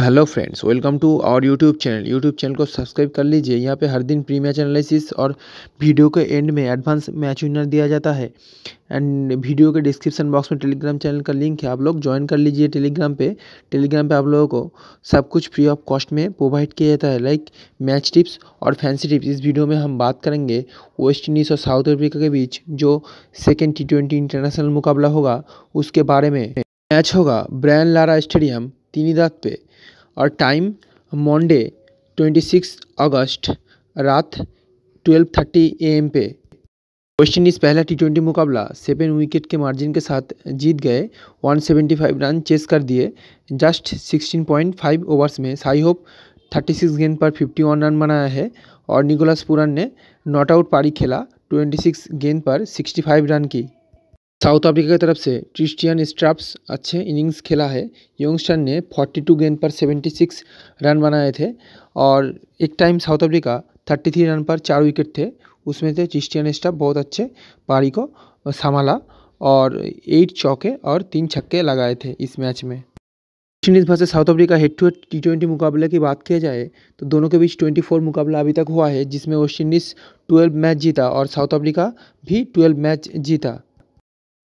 hello friends welcome to our YouTube channel YouTube channel को subscribe कर लीजिए यहाँ पे हर दिन प्री मैच एनालिसिस और वीडियो के एंड में एडवांस मैच विनर दिया जाता है एंड वीडियो के डिस्क्रिप्शन बॉक्स में टेलीग्राम चैनल का लिंक है आप लोग ज्वाइन कर लीजिए टेलीग्राम पे टेलीग्राम पे आप लोगों को सब कुछ फ्री ऑफ कॉस्ट में प्रोवाइड किया जाता है लाइक मैच टिप्स और फैंसी टिप्स इस वीडियो में हम बात करेंगे वेस्ट इंडीज़ और साउथ अफ्रीका के बीच जो सेकेंड टी ट्वेंटी इंटरनेशनल मुकाबला होगा उसके बारे में मैच होगा ब्रैन लारा स्टेडियम त्रिनिदाद पे और time Monday twenty six August रात ट्वेल्व थर्टी ए एम पे वेस्ट इंडीज़ पहला टी ट्वेंटी मुकाबला सेवन विकेट के मार्जिन के साथ जीत गए 175 रन चेस कर दिए जस्ट 16.5 ओवर्स में साई होप 36 गेंद पर 51 रन बनाया है और निकोलस पुरन ने नॉट आउट पारी खेला 26 गेंद पर 65 रन की साउथ अफ्रीका की तरफ से क्रिस्टियन स्ट्राप्स अच्छे इनिंग्स खेला है यंगस्टर ने 42 गेंद पर 76 रन बनाए थे और एक टाइम साउथ अफ्रीका 33 रन पर चार विकेट थे उसमें से क्रिस्टियन स्ट्राप बहुत अच्छे पारी को संभाला और एट चौके और तीन छक्के लगाए थे इस मैच में वेस्ट इंडीज़ से South Africa head to head T twenty मुकाबले की बात किया जाए तो दोनों के बीच ट्वेंटी फोर मुकाबला अभी तक हुआ है जिसमें वेस्ट इंडीज़ ट्वेल्व मैच जीता और साउथ अफ्रीका भी ट्वेल्व मैच जीता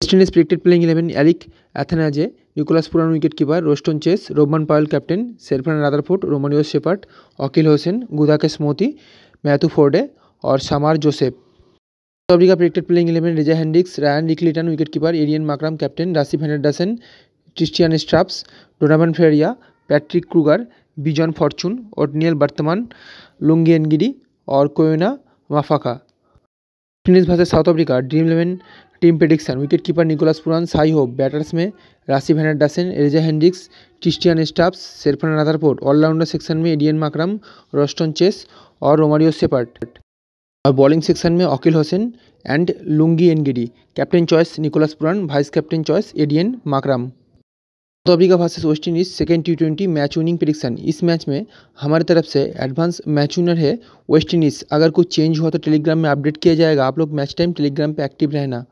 West Indies predicted playing eleven Alick Athanaze Nicholas Pooran wicket keeper Roston Chase Rovman Powell captain Sherfane Rutherford Romario Shepherd Akeal Hosein Gudakesh Motie Matthew Forde और Shamar Joseph South Africa predicted playing eleven Reeza Hendricks Ryan Rickelton wicket keeper Aiden Markram captain Rassie van der Dussen Tristan Stubbs Donovan Ferreira Patrick Kruger Bjorn Fortuin Ottneil Baartman Lungi Ngidi और Kwena Maphaka finish भाषा South Africa dream eleven team prediction wicket keeper Nicholas Pooran Shai Hope batters में Rassie van der Dussen Reeza Hendricks Tristan Stubbs Sherfane Rutherford allrounder section में Aiden Markram Roston Chase और Romario Shepherd और bowling section में Akeal Hosein and Lungi Ngidi captain choice Nicholas Pooran vice captain choice Aiden Markram South Africa versus West Indies second T twenty match winning prediction इस match में हमारे तरफ से advance match winner है West Indies अगर कुछ change हुआ तो टेलीग्राम में अपडेट किया जाएगा आप लोग मैच टाइम टेलीग्राम पे एक्टिव रहना